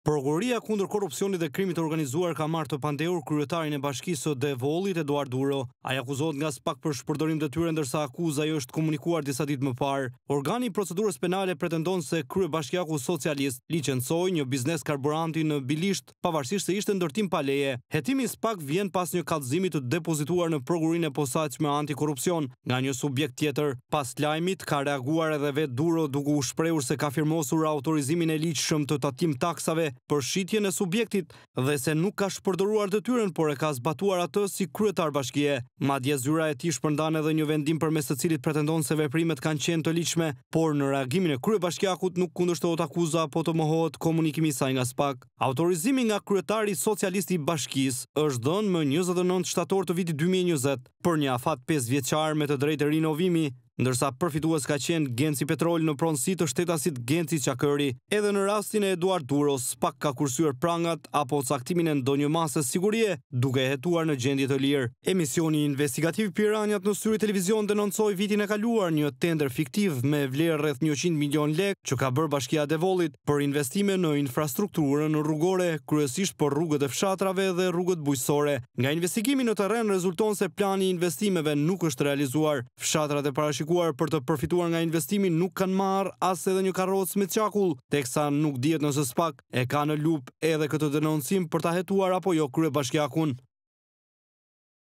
Prokuroria kundër korrupsionit dhe krimit të organizuar ka marrë të pandehur kryetarin e bashkisë së Devollit Eduard Duro. Ai akuzohet nga spak për shpërdorim detyrë ndërsa akuza i është komunikuar disa ditë më parë. Organi i procedurës penale pretendon se kryebashkiaku socialist licencoi një biznes karburanti në Bilisht, pavarësisht se ishte ndërtim pa leje. Hetimi i spak vjen pas një kallëzimi të depozituar në prokurinë e posaçme antikorrupsion nga një subjekt tjetër. Pas lajmit ka reaguar edhe vetë Duro duke u shprehur se ka firmosur autorizimin e ligjshëm të tatim taksave për shqitje në subjektit dhe se nuk ka shpërdoruar të por e ka zbatuar atë si kryetar bashkje. Madje zyra e ti shpërndan edhe një vendim për mes të cilit pretendon se veprimet kanë qenë të liqme, por në reagimin e krye bashkjakut nuk kundështot akuza po të mohohet komunikimi saj nga spak. Autorizimi nga kryetari socialisti bashkis është dhënë më 29 shtator të viti 2020 për një afat 5 vjeqar me të drejtë rinovimi, ndërsa përfituas ka qenë Genci Petrol në pronsi të shtetasit Genci Qakëri, edhe në rastin e Eduard Duros pak ka kursuar prangat apo caktimin e ndonjë masës sigurie duke jetuar në gjendje të lirë. Emisioni investigativ piranjat në syri televizion dhe vitin e kaluar një tender fiktiv me vlerë rreth 100 milion lek që ka bërë bashkia devolit për investime në infrastrukturën në rrugore, kryesisht për rrugët e fshatrave dhe rrugët bujësore. Nga investigimi në teren rezulton se plani investimeve nuk është realizuar. Fshatrat e parashik paguar për të përfituar nga investimin nuk kanë marë asë edhe një karrocë me qakull, teksa nuk djetë nëse spak e ka në lup edhe këtë denoncim për të ahetuar apo jo kërë bashkjakun.